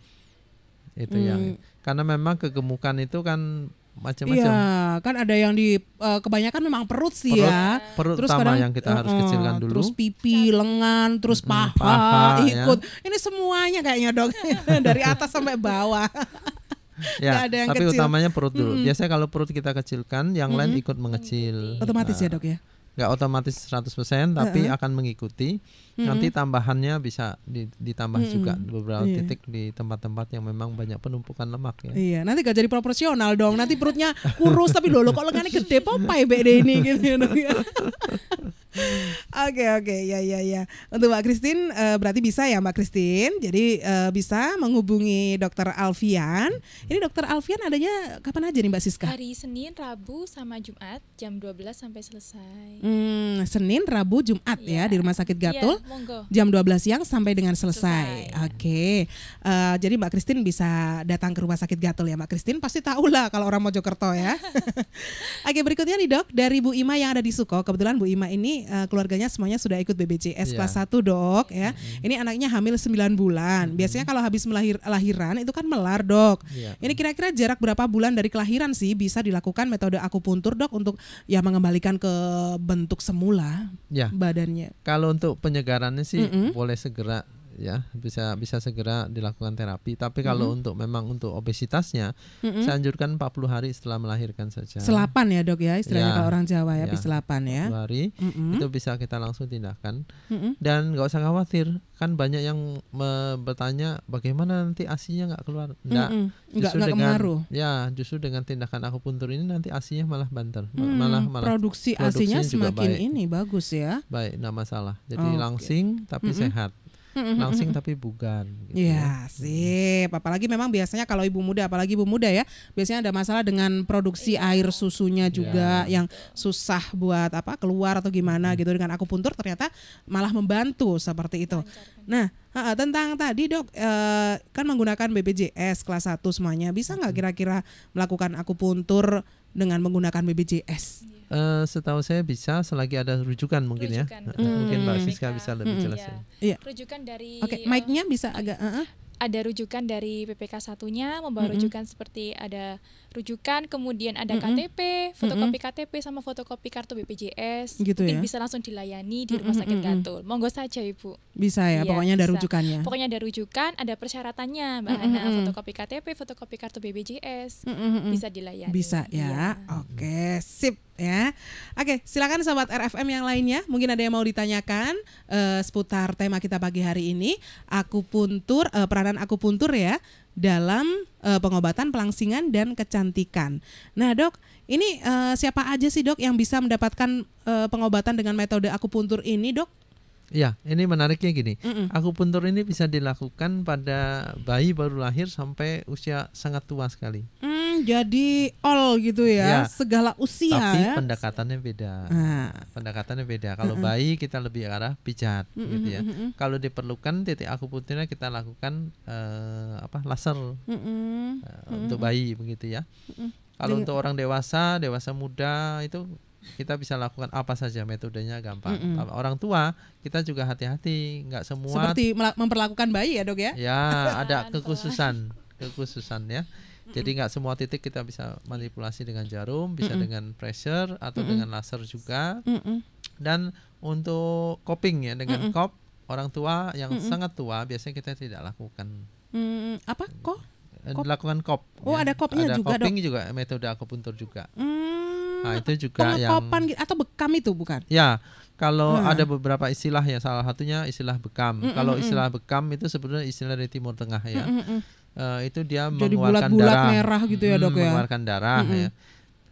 Itu mm. yang karena memang kegemukan itu kan macam-macam. Iya, kan ada yang di uh, kebanyakan memang perut sih perut, ya. Perut terus utama kadang, yang kita harus uh, kecilkan dulu. Terus pipi, lengan, terus paha, hmm, paha ya. ikut. Ya. Ini semuanya kayaknya dok dari atas sampai bawah. ya, ada yang tapi kecil. utamanya perut dulu. -hmm. Biasanya kalau perut kita kecilkan, yang -hmm. lain ikut mengecil. Otomatis nah. ya dok ya nggak otomatis 100% tapi uh -uh. akan mengikuti. uh-huh. Nanti tambahannya bisa ditambah uh-huh. juga beberapa yeah. titik di tempat-tempat yang memang banyak penumpukan lemak ya. Iya, nanti gak jadi proporsional dong. Nanti perutnya kurus tapi dulu kok lengannya gede popai bede ini gitu ya, ya. Oke oke okay. ya ya ya. Untuk Mbak Christine eh, berarti bisa ya Mbak Christine. Jadi eh, bisa menghubungi Dokter Alfian. Ini Dokter Alfian adanya kapan aja nih Mbak Siska? Hari Senin, Rabu sama Jumat jam 12 sampai selesai. Hmm, Senin, Rabu, Jumat yeah. ya di iya. Rumah Sakit iya, Gatul. Yeah, dua jam 12 siang sampai dengan selesai. Oke. Okay. Uh, eh, jadi Mbak Christine bisa datang ke Rumah Sakit Gatul ya Mbak Christine pasti tahu lah kalau orang Mojokerto ya. Oke, berikutnya nih Dok dari Bu Ima yang ada di Suko. Kebetulan Bu Ima ini uh, keluarganya semuanya sudah ikut BBJS yeah. kelas 1, Dok ya. Mm -hmm. Ini anaknya hamil 9 bulan. Mm -hmm. Biasanya kalau habis melahir lahiran itu kan melar, Dok. Yeah. Ini kira-kira jarak berapa bulan dari kelahiran sih bisa dilakukan metode akupuntur, Dok, untuk ya mengembalikan ke bentuk terbentuk semula ya. badannya. Kalau untuk penyegarannya sih mm -mm. boleh segera ya bisa bisa segera dilakukan terapi tapi kalau mm -hmm. untuk memang untuk obesitasnya mm -hmm. saya anjurkan 40 hari setelah melahirkan saja selapan ya dok ya istilahnya ya, orang Jawa ya, ya selapan ya hari mm -hmm. itu bisa kita langsung tindakan mm -hmm. dan nggak usah khawatir kan banyak yang bertanya bagaimana nanti asinya nggak keluar nggak mm -hmm. justru nggak, dengan ya justru dengan tindakan akupuntur ini nanti asinya malah banter mm, malah malah produksi asinya semakin baik. ini bagus ya baik nggak masalah jadi oh, langsing tapi mm -hmm. sehat Mhm. langsing tapi bukan. Gitu. Iya, ya sih, Apalagi memang biasanya kalau ibu muda, apalagi ibu muda ya, biasanya ada masalah dengan produksi air susunya juga ya. yang susah buat apa keluar atau gimana hmm. gitu dengan akupuntur ternyata malah membantu seperti itu. Nah tentang tadi dok eh, kan menggunakan BPJS kelas 1 semuanya bisa nggak mhm. kira-kira melakukan akupuntur dengan menggunakan BBJS Uh, eh, setahu saya bisa selagi ada rujukan mungkin ya. rujukan, ya. Hmm. Mungkin Mbak hmm. Siska bisa lebih hmm. ya Iya. Rujukan dari Oke, okay, mic-nya bisa agak uh -uh. Ada rujukan dari PPK satunya membawa -hmm. rujukan seperti ada rujukan, kemudian ada mm -hmm. KTP, fotokopi mm -hmm. KTP sama fotokopi kartu BPJS. Gitu Mungkin ya? bisa langsung dilayani di Rumah Sakit mm -hmm. Gatul. Monggo saja Ibu. Bisa ya, ya pokoknya bisa. ada rujukannya. Pokoknya ada rujukan, ada persyaratannya Mbak mm -hmm. Ana, fotokopi KTP, fotokopi kartu BPJS mm -hmm. bisa dilayani. Bisa ya. ya. Oke, sip ya. Oke, silakan sahabat RFM yang lainnya, mungkin ada yang mau ditanyakan uh, seputar tema kita pagi hari ini, puntur, uh, eh, peranan aku puntur ya dalam uh, pengobatan pelangsingan dan kecantikan. Nah, Dok, ini uh, siapa aja sih, Dok, yang bisa mendapatkan uh, pengobatan dengan metode akupuntur ini, Dok? Ya, ini menariknya gini. Mm -mm. Akupuntur ini bisa dilakukan pada bayi baru lahir sampai usia sangat tua sekali. Mm jadi all gitu ya, ya segala usia tapi ya. pendekatannya beda nah. pendekatannya beda kalau uh -uh. bayi kita lebih arah pijat uh -uh. gitu ya uh -uh. kalau diperlukan titik aku putihnya kita lakukan uh, apa laser uh -uh. Uh, untuk bayi begitu ya uh -uh. kalau untuk orang dewasa dewasa muda itu kita bisa lakukan apa saja metodenya gampang. Mm -mm. Orang tua kita juga hati-hati, nggak semua seperti memperlakukan bayi ya dok ya. Ya ada kekhususan, kekhususan ya. Jadi nggak semua titik kita bisa manipulasi dengan jarum, bisa mm dengan pressure atau mm dengan laser juga. Mm Dan untuk coping ya dengan mm kop orang tua yang mm sangat tua biasanya kita tidak lakukan. Mm, apa kok? Kop? Eh, lakukan kop. Oh ya. ada kopnya ada juga dok. juga metode akupuntur juga. Mm, nah itu juga yang gitu, atau bekam itu bukan? Ya kalau hmm. ada beberapa istilah ya salah satunya istilah bekam. Mm -mm. Kalau istilah bekam itu sebenarnya istilah dari Timur Tengah ya. Mm -mm uh, itu dia Jadi mengeluarkan bulat -bulat darah merah gitu ya dok hmm, ya mengeluarkan darah mm -hmm. ya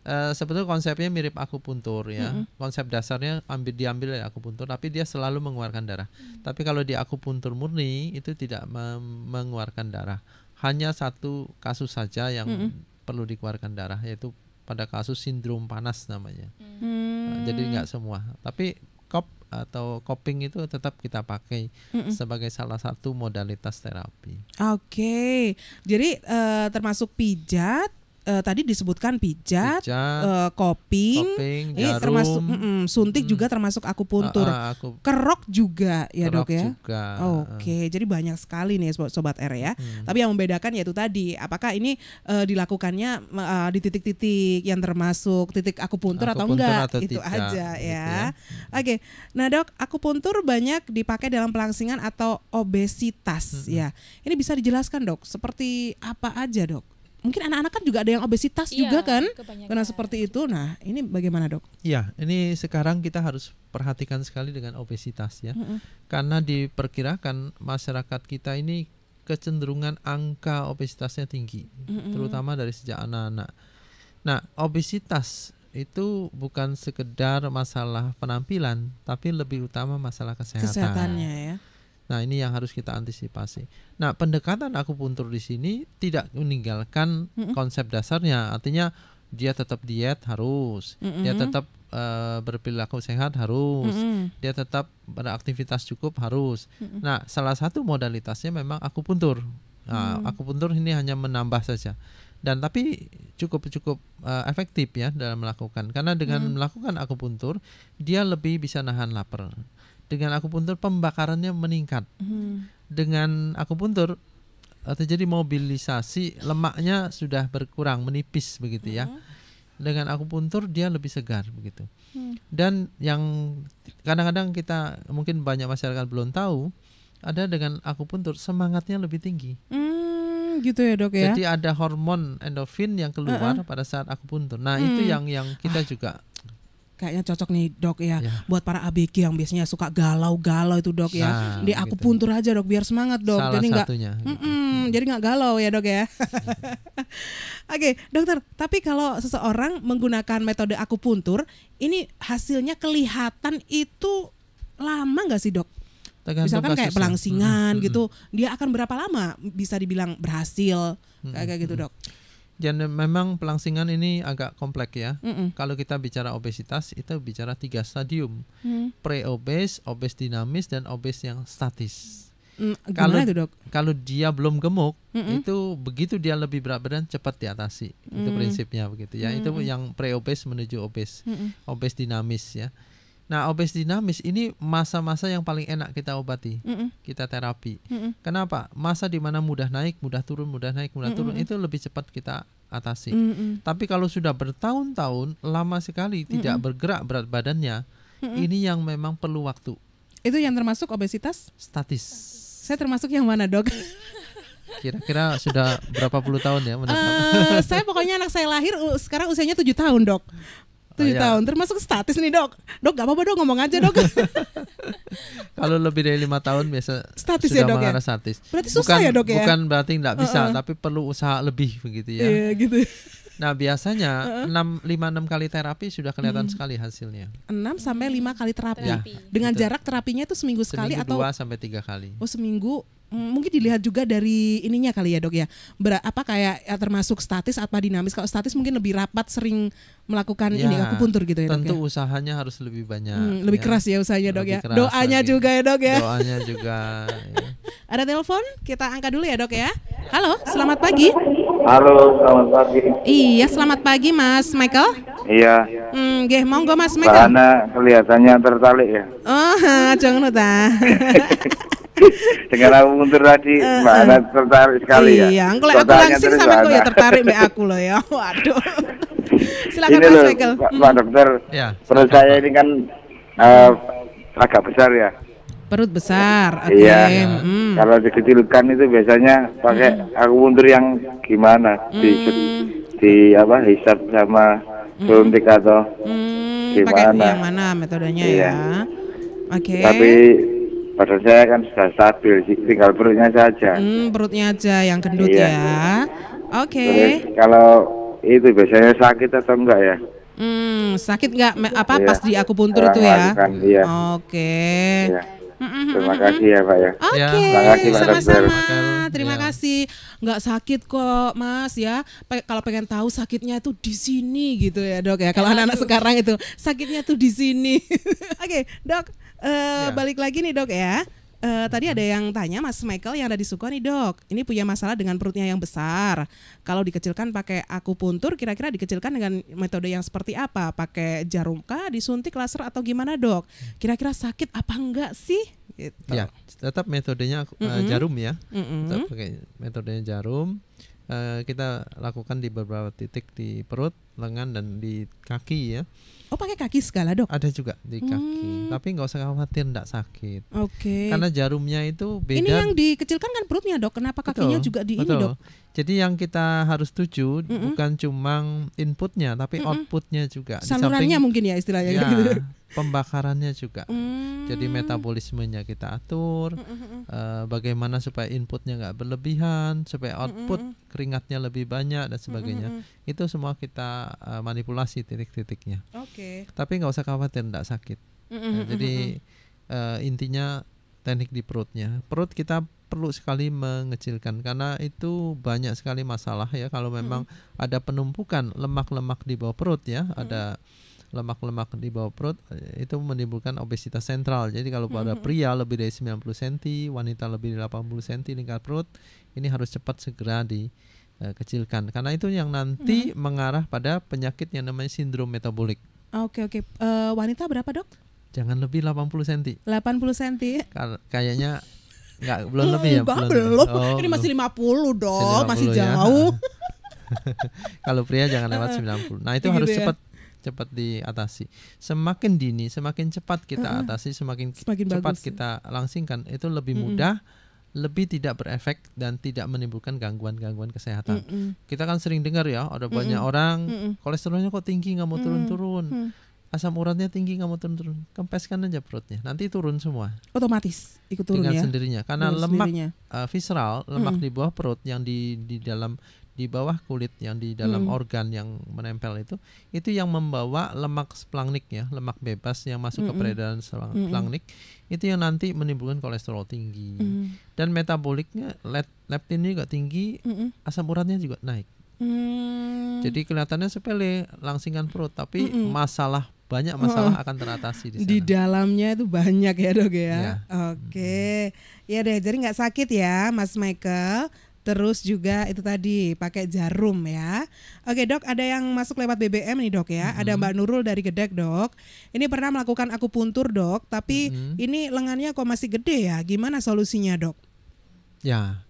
Uh, sebetulnya konsepnya mirip akupuntur ya. Mm -hmm. Konsep dasarnya ambil diambil dari akupuntur, tapi dia selalu mengeluarkan darah. Mm -hmm. Tapi kalau di akupuntur murni itu tidak mengeluarkan darah. Hanya satu kasus saja yang mm -hmm. perlu dikeluarkan darah, yaitu pada kasus sindrom panas namanya. Mm -hmm. nah, jadi nggak semua. Tapi kop atau coping itu tetap kita pakai Mm-mm. sebagai salah satu modalitas terapi. Oke, okay. jadi uh, termasuk pijat, uh, tadi disebutkan pijat, pijat uh, eh, coping, coping iya, jarum, termasuk mm suntik mm, juga termasuk akupuntur, uh, aku, kerok juga ya kerok dok ya. Oke, okay, ah. jadi banyak sekali nih sobat sobat R ya. Hmm. Tapi yang membedakan yaitu tadi apakah ini uh, dilakukannya uh, di titik-titik yang termasuk titik akupuntur, akupuntur atau enggak atau itu tidak, aja gitu ya. ya. Oke, okay. nah dok akupuntur banyak dipakai dalam pelangsingan atau obesitas hmm. ya. Ini bisa dijelaskan dok seperti apa aja dok? mungkin anak-anak kan juga ada yang obesitas iya, juga kan karena seperti itu nah ini bagaimana dok? Ya ini sekarang kita harus perhatikan sekali dengan obesitas ya mm -hmm. karena diperkirakan masyarakat kita ini kecenderungan angka obesitasnya tinggi mm -hmm. terutama dari sejak anak-anak. Nah obesitas itu bukan sekedar masalah penampilan tapi lebih utama masalah kesehatan. Kesehatannya ya Nah, ini yang harus kita antisipasi. Nah, pendekatan akupuntur di sini tidak meninggalkan mm -mm. konsep dasarnya. Artinya dia tetap diet harus, mm -mm. dia tetap uh, berperilaku sehat harus, mm -mm. dia tetap beraktivitas cukup harus. Mm -mm. Nah, salah satu modalitasnya memang akupuntur. Nah, mm. akupuntur ini hanya menambah saja. Dan tapi cukup cukup uh, efektif ya dalam melakukan. Karena dengan mm. melakukan akupuntur, dia lebih bisa nahan lapar dengan akupuntur pembakarannya meningkat. Hmm. Dengan akupuntur eh, terjadi mobilisasi lemaknya sudah berkurang menipis begitu ya. Hmm. Dengan akupuntur dia lebih segar begitu. Hmm. Dan yang kadang-kadang kita mungkin banyak masyarakat belum tahu ada dengan akupuntur semangatnya lebih tinggi. Hmm, gitu ya dok ya. Jadi ada hormon endorfin yang keluar uh -uh. pada saat akupuntur. Nah hmm. itu yang yang kita ah. juga kayaknya cocok nih dok ya, ya. buat para ABG yang biasanya suka galau-galau itu dok ya. Nah, Di aku gitu. puntur aja dok biar semangat dok. Salah jadi nggak, gitu. hmm. jadi nggak galau ya dok ya. Oke okay, dokter, tapi kalau seseorang menggunakan metode aku puntur, ini hasilnya kelihatan itu lama nggak sih dok? Tergantung Misalkan kayak pelangsingan hmm, hmm, hmm, gitu, dia akan berapa lama bisa dibilang berhasil hmm, kayak gitu dok? Hmm jadi memang pelangsingan ini agak kompleks ya. Mm -mm. Kalau kita bicara obesitas itu bicara tiga stadium, mm. pre-obes, obes dinamis dan obes yang statis. Mm, kalau itu, dok? kalau dia belum gemuk mm -mm. itu begitu dia lebih berat badan cepat diatasi. Mm. Itu prinsipnya begitu ya. Mm -mm. Itu yang pre-obes menuju obes, mm -mm. obes dinamis ya. Nah, obes dinamis ini masa-masa yang paling enak kita obati, Mm-mm. kita terapi. Mm-mm. Kenapa? Masa dimana mudah naik, mudah turun, mudah naik, mudah Mm-mm. turun itu lebih cepat kita atasi. Mm-mm. Tapi kalau sudah bertahun-tahun lama sekali tidak Mm-mm. bergerak berat badannya, Mm-mm. ini yang memang perlu waktu. Itu yang termasuk obesitas? Statis. Saya termasuk yang mana, Dok? Kira-kira sudah berapa puluh tahun ya? Uh, saya pokoknya anak saya lahir sekarang usianya tujuh tahun dok tujuh oh, ya. tahun termasuk statis nih dok dok gak apa-apa dok ngomong aja dok kalau lebih dari lima tahun biasa statis sudah ya dok ya? mengarah ya? statis berarti susah bukan, ya dok ya bukan berarti nggak bisa uh -uh. tapi perlu usaha lebih begitu ya yeah, gitu nah biasanya enam lima enam kali terapi sudah kelihatan hmm. sekali hasilnya enam sampai lima kali terapi, Ya, gitu. dengan gitu. jarak terapinya itu seminggu, seminggu sekali atau dua sampai tiga kali oh seminggu Mm, mungkin dilihat juga dari ininya kali ya dok ya Ber apa kayak ya, termasuk statis apa dinamis kalau statis mungkin lebih rapat sering melakukan ya, ini akupuntur gitu ya tentu ya? usahanya harus lebih banyak hmm, lebih ya. keras ya usahanya dok ya doanya lagi. juga ya dok ya doanya juga ya. ada telepon kita angkat dulu ya dok ya halo selamat pagi halo selamat pagi iya selamat pagi mas Michael iya hmm, gih monggo mas Michael karena kelihatannya tertarik ya oh jangan utah dengan aku mundur tadi uh, eh, eh. mana tertarik sekali ya iya aku langsing sama kok ya tertarik mbak aku loh ya waduh silakan ini Mas Pak, hmm. Dokter ya, perut saya ini kan eh, agak besar ya perut besar iya hmm. kalau dikecilkan itu biasanya pakai hmm. aku mundur yang gimana hmm. di di apa hisap sama hmm. suntik hmm. atau gimana pakai yang mana metodenya iya. ya oke tapi Padahal saya kan sudah stabil, tinggal perutnya saja. Hmm, perutnya aja yang gendut iya. ya. Oke. Okay. kalau itu biasanya sakit atau enggak ya? Hmm, sakit nggak apa iya. pas di akupuntur puntur itu ya? iya. Oke. Okay. Iya. Hmm, hmm, hmm, terima kasih ya Pak ya. ya Oke, okay. terima kasih Pak Sama-sama. Terima ya. kasih. Enggak sakit kok Mas ya. P kalau pengen tahu sakitnya itu di sini gitu ya Dok ya. Kalau ya. anak-anak sekarang itu sakitnya tuh di sini. Oke, okay, Dok. Eh, ya. Balik lagi nih dok ya. Uh, tadi ada yang tanya Mas Michael yang ada di Suko nih dok, ini punya masalah dengan perutnya yang besar. Kalau dikecilkan pakai akupuntur, kira-kira dikecilkan dengan metode yang seperti apa? Pakai jarum kah, disuntik laser atau gimana dok? Kira-kira sakit apa enggak sih? Gitu. Ya, tetap metodenya uh, mm -hmm. jarum ya. Mm -hmm. Tetap metodenya jarum. Uh, kita lakukan di beberapa titik di perut, lengan dan di kaki ya. Oh pakai kaki segala dok? Ada juga di kaki, hmm. tapi nggak usah khawatir nggak sakit. Oke. Okay. Karena jarumnya itu beda. Ini yang dikecilkan kan perutnya dok, kenapa kakinya betul, juga di betul. ini dok? Jadi yang kita harus tuju mm -mm. bukan cuma inputnya, tapi mm -mm. outputnya juga. Salurannya mungkin ya istilahnya. Ya, gitu. Pembakarannya juga. Mm. Jadi metabolismenya kita atur, mm -mm. Uh, bagaimana supaya inputnya nggak berlebihan, supaya output mm -mm. keringatnya lebih banyak dan sebagainya. Mm -mm. Itu semua kita uh, manipulasi titik-titiknya. Oke. Okay. Okay. Tapi nggak usah khawatir, tidak sakit. Mm -hmm. nah, jadi uh, intinya teknik di perutnya. Perut kita perlu sekali mengecilkan karena itu banyak sekali masalah ya kalau memang mm-hmm. ada penumpukan lemak-lemak di bawah perut ya, mm-hmm. ada lemak-lemak di bawah perut eh, itu menimbulkan obesitas sentral. Jadi kalau pada pria lebih dari 90 cm, wanita lebih dari 80 cm lingkar perut, ini harus cepat segera dikecilkan. Eh, karena itu yang nanti hmm. mengarah pada penyakit yang namanya sindrom metabolik. Oke oke. Uh, wanita berapa dok? Jangan lebih 80 cm. 80 cm. Kayaknya nggak belum lebih ya? belum. belum. Oh, Ini masih 50 dong, masih ya. jauh. Ya. Kalau pria jangan lewat 90. Eh, nah, itu gitu harus ya? cepat cepat diatasi. Semakin dini, semakin cepat kita eh, atasi, semakin, semakin cepat bagus. kita langsingkan, itu lebih mudah. Mm -hmm lebih tidak berefek dan tidak menimbulkan gangguan-gangguan kesehatan. Mm -mm. Kita kan sering dengar ya, ada mm -mm. banyak orang mm -mm. kolesterolnya kok tinggi nggak mau turun-turun. Mm -mm. Asam uratnya tinggi nggak mau turun-turun. Kempeskan aja perutnya. Nanti turun semua. Otomatis ikut turun Dengan ya. sendirinya karena lemak Uh, visceral, lemak mm -mm. di bawah perut yang di di dalam di bawah kulit yang di dalam -mm. organ yang menempel itu itu yang membawa lemak splanknik ya lemak bebas yang masuk -mm. ke peredaran Mm -mm itu yang nanti menimbulkan kolesterol tinggi mm. dan metaboliknya leptinnya juga tinggi mm asam uratnya juga naik mm. jadi kelihatannya sepele langsingan perut tapi mm masalah banyak masalah oh, akan teratasi di sana. Di dalamnya itu banyak ya dok ya. ya. Oke, okay. ya deh jadi nggak sakit ya Mas Michael. Terus juga itu tadi pakai jarum ya. Oke dok, ada yang masuk lewat BBM nih dok ya. Mm -hmm. Ada Mbak Nurul dari Gedek dok. Ini pernah melakukan aku puntur dok, tapi mm -hmm. ini lengannya kok masih gede ya. Gimana solusinya dok? Ya,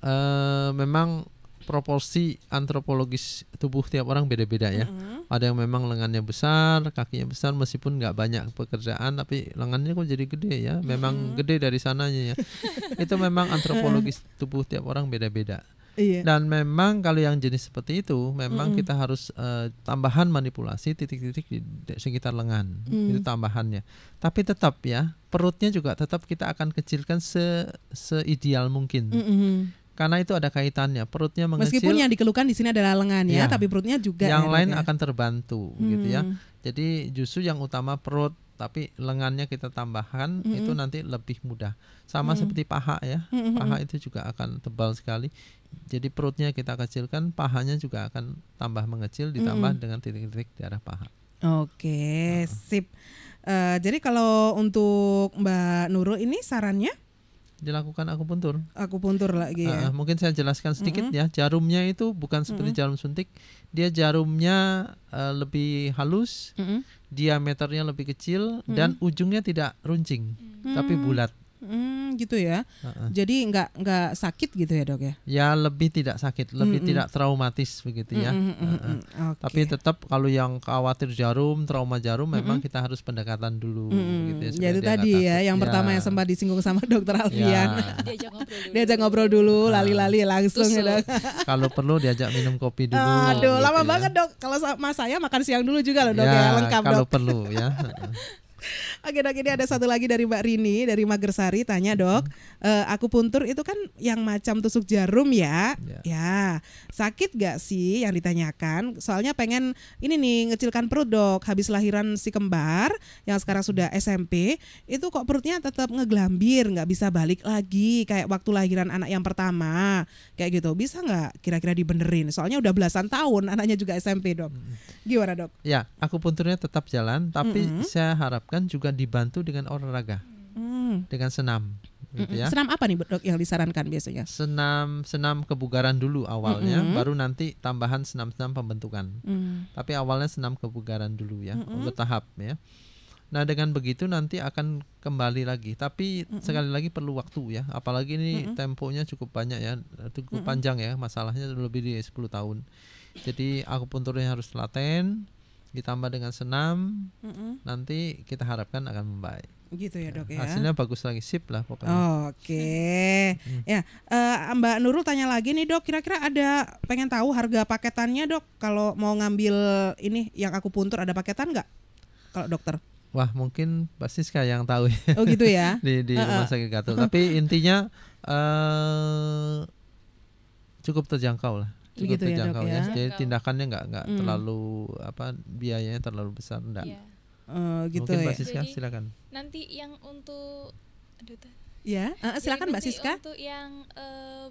uh, memang proporsi antropologis tubuh tiap orang beda-beda ya. Mm-hmm. Ada yang memang lengannya besar, kakinya besar meskipun nggak banyak pekerjaan tapi lengannya kok jadi gede ya. Memang mm-hmm. gede dari sananya ya. itu memang antropologis tubuh tiap orang beda-beda. Iya. Dan memang kalau yang jenis seperti itu, memang mm -hmm. kita harus uh, tambahan manipulasi titik-titik di, sekitar lengan. Mm. Itu tambahannya. Tapi tetap ya, perutnya juga tetap kita akan kecilkan se seideal mungkin. Mm -hmm karena itu ada kaitannya. Perutnya mengecil. Meskipun yang dikeluhkan di sini adalah lengan ya, ya. tapi perutnya juga. Yang ya, lain ya. akan terbantu hmm. gitu ya. Hmm. Jadi justru yang utama perut tapi lengannya kita tambahkan mm -hmm. itu nanti lebih mudah. Sama mm -hmm. seperti paha ya. Mm -hmm. Paha itu juga akan tebal sekali. Jadi perutnya kita kecilkan, pahanya juga akan tambah mengecil ditambah mm -hmm. dengan titik-titik di arah paha. Oke, nah. sip. Uh, jadi kalau untuk Mbak Nurul ini sarannya dilakukan akupuntur. Akupuntur lagi ya. Uh, mungkin saya jelaskan sedikit mm -hmm. ya. Jarumnya itu bukan seperti mm -hmm. jarum suntik. Dia jarumnya uh, lebih halus, mm -hmm. diameternya lebih kecil mm -hmm. dan ujungnya tidak runcing, mm -hmm. tapi bulat. Hmm, gitu ya. Uh-uh. Jadi nggak nggak sakit gitu ya dok ya? Ya lebih tidak sakit, lebih mm -mm. tidak traumatis begitu ya. mm -mm. Uh-uh. Okay. Tapi tetap kalau yang khawatir jarum, trauma jarum, mm -mm. memang kita harus pendekatan dulu. mm -mm. Gitu ya, ya itu tadi ya, yang ya. pertama yang sempat disinggung sama dokter ya. Alfian. Ya. diajak ngobrol dulu, diajak lali-lali langsung ya dok. kalau perlu diajak minum kopi dulu. Aduh, gitu lama ya. banget dok. Kalau sama saya makan siang dulu juga loh dok ya, ya lengkap kalau dok. Kalau perlu ya. Oke dok, ini ada satu lagi dari Mbak Rini dari Magersari tanya dok, hmm. aku puntur itu kan yang macam tusuk jarum ya, ya, ya sakit gak sih yang ditanyakan? Soalnya pengen ini nih ngecilkan perut dok, habis lahiran si kembar yang sekarang sudah SMP itu kok perutnya tetap ngeglambir, nggak bisa balik lagi kayak waktu lahiran anak yang pertama kayak gitu, bisa nggak kira-kira dibenerin? Soalnya udah belasan tahun anaknya juga SMP dok, gimana dok? Ya, aku punturnya tetap jalan, tapi -hmm. saya harap kan juga dibantu dengan olahraga, hmm. dengan senam. Gitu ya. Senam apa nih dok yang disarankan biasanya? Senam senam kebugaran dulu awalnya, mm baru nanti tambahan senam-senam pembentukan. Mm. Tapi awalnya senam kebugaran dulu ya, untuk tahap ya. Nah dengan begitu nanti akan kembali lagi. Tapi mm -mm. sekali lagi perlu waktu ya. Apalagi ini mm -mm. temponya cukup banyak ya, cukup mm -mm. panjang ya. Masalahnya lebih dari 10 tahun. Jadi aku harus telaten, ditambah dengan senam mm -mm. nanti kita harapkan akan membaik gitu ya, ya dok ya hasilnya bagus lagi sip lah pokoknya oke okay. hmm. ya eh, mbak Nurul tanya lagi nih dok kira-kira ada pengen tahu harga paketannya dok kalau mau ngambil ini yang aku puntur ada paketan nggak kalau dokter wah mungkin pasti sekali yang tahu ya. oh gitu ya di di uh, uh. rumah sakit Gatot tapi intinya uh, cukup terjangkau lah cukup gitu ya, terjangkau ya, dok, ya. ya. Jadi iya. tindakannya nggak nggak hmm. terlalu apa biayanya terlalu besar enggak. Iya. Oh, gitu ya. Uh, gitu Mungkin ya. Mbak Siska Jadi, silakan. Nanti yang untuk aduh Ya, uh, silakan Mbak Siska. Untuk yang uh,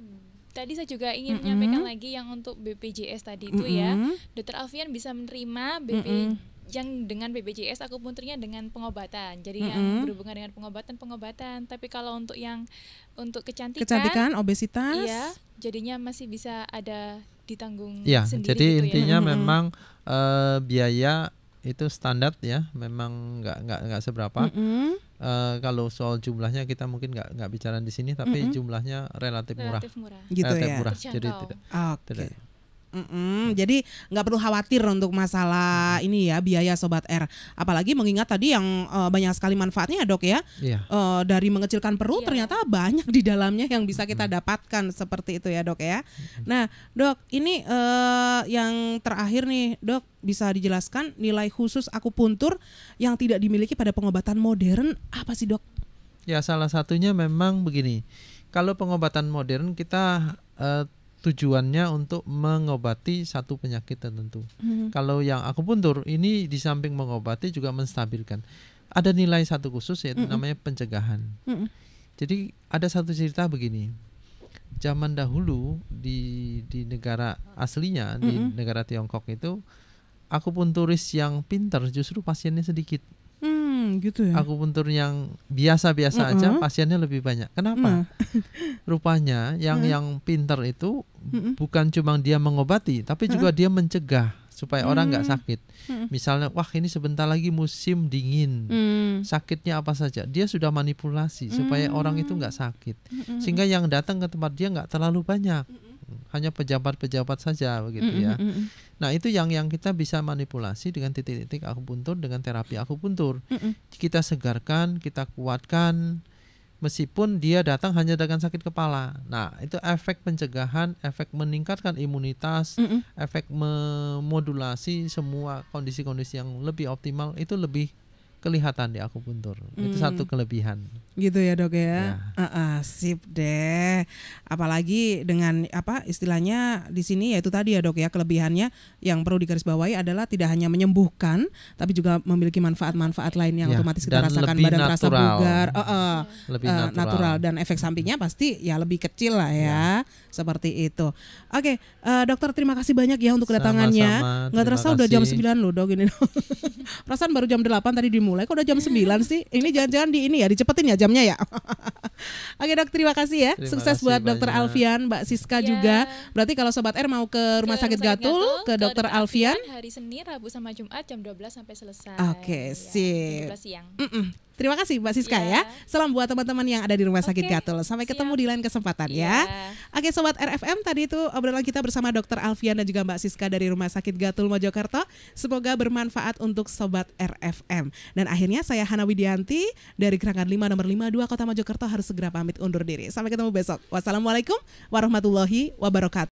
tadi saya juga ingin mm -hmm. menyampaikan lagi yang untuk BPJS tadi itu mm -hmm. ya. Dokter Alfian bisa menerima BP mm -hmm yang dengan BPJS aku puternya dengan pengobatan. Jadi mm-hmm. yang berhubungan dengan pengobatan-pengobatan. Tapi kalau untuk yang untuk kecantikan, kecantikan, obesitas, iya, jadinya masih bisa ada ditanggung ya, sendiri. Jadi gitu ya. intinya ya? memang uh, biaya itu standar ya, memang nggak nggak nggak seberapa. Mm -hmm. Uh, kalau soal jumlahnya kita mungkin nggak nggak bicara di sini, tapi mm -hmm. jumlahnya relatif murah, relatif murah, gitu relatif ya? murah. Jadi tidak, okay. tidak Mm-mm, jadi nggak perlu khawatir untuk masalah ini ya biaya sobat R. Apalagi mengingat tadi yang uh, banyak sekali manfaatnya ya, dok ya. Yeah. Iya. Uh, dari mengecilkan perut yeah. ternyata banyak di dalamnya yang bisa kita dapatkan seperti itu ya dok ya. Mm-hmm. Nah dok ini uh, yang terakhir nih dok bisa dijelaskan nilai khusus akupuntur yang tidak dimiliki pada pengobatan modern apa sih dok? Ya salah satunya memang begini. Kalau pengobatan modern kita uh, tujuannya untuk mengobati satu penyakit tertentu. Mm-hmm. Kalau yang akupuntur ini di samping mengobati juga menstabilkan. Ada nilai satu khusus yaitu hmm namanya pencegahan. hmm Jadi ada satu cerita begini. Zaman dahulu di di negara aslinya hmm di negara Tiongkok itu akupunturis yang pintar justru pasiennya sedikit. Mm. Aku hmm, gitu ya. Akupuntur yang biasa-biasa mm aja pasiennya lebih banyak. Kenapa? Mm. Rupanya yang mm. yang pinter itu mm bukan cuma dia mengobati, tapi juga mm. juga dia mencegah supaya mm. orang nggak mm. sakit. Mm. Misalnya, wah ini sebentar lagi musim dingin, mm. sakitnya apa saja, dia sudah manipulasi supaya orang itu nggak sakit, mm sehingga yang datang ke tempat dia nggak terlalu banyak. Mm hanya pejabat-pejabat saja begitu ya. Nah, itu yang yang kita bisa manipulasi dengan titik-titik akupuntur dengan terapi akupuntur. Mm-hmm. Kita segarkan, kita kuatkan meskipun dia datang hanya dengan sakit kepala. Nah, itu efek pencegahan, efek meningkatkan imunitas, mm-hmm. efek memodulasi semua kondisi-kondisi yang lebih optimal itu lebih kelihatan di akupuntur. Hmm. Itu satu kelebihan. Gitu ya dok ya. ya. Uh, uh, sip deh. Apalagi dengan apa istilahnya di sini yaitu tadi ya dok ya kelebihannya yang perlu digarisbawahi adalah tidak hanya menyembuhkan tapi juga memiliki manfaat-manfaat lain yang ya. otomatis kita dan rasakan badan natural. terasa bugar, uh, uh, lebih uh, natural. natural dan efek sampingnya hmm. pasti ya lebih kecil lah ya. ya. Seperti itu. Oke, okay, uh, eh, dokter terima kasih banyak ya untuk kedatangannya. Nggak terasa kasih. udah jam 9 loh dok ini. Perasaan baru jam 8 tadi dimulai mulai kok udah jam 9 sih ini jangan-jangan di ini ya dicepetin ya jamnya ya oke dok terima kasih ya terima sukses kasih buat dokter Alfian mbak Siska ya. juga berarti kalau sobat R mau ke rumah, ke sakit, Gatul, Gatul ke dokter Alfian hari Senin Rabu sama Jumat jam 12 sampai selesai oke okay, ya, sip siang mm -mm. Terima kasih Mbak Siska yeah. ya. Iya. Salam buat teman-teman yang ada di rumah sakit okay. Gatul. Sampai Siap. ketemu di lain kesempatan yeah. ya. Iya. Oke sobat RFM, tadi itu obrolan kita bersama Dokter Alfian dan juga Mbak Siska dari Rumah Sakit Gatul Mojokerto. Semoga bermanfaat untuk sobat RFM. Dan akhirnya saya Hana Widianti dari Kerangkan 5 nomor 52 Kota Mojokerto harus segera pamit undur diri. Sampai ketemu besok. Wassalamualaikum warahmatullahi wabarakatuh.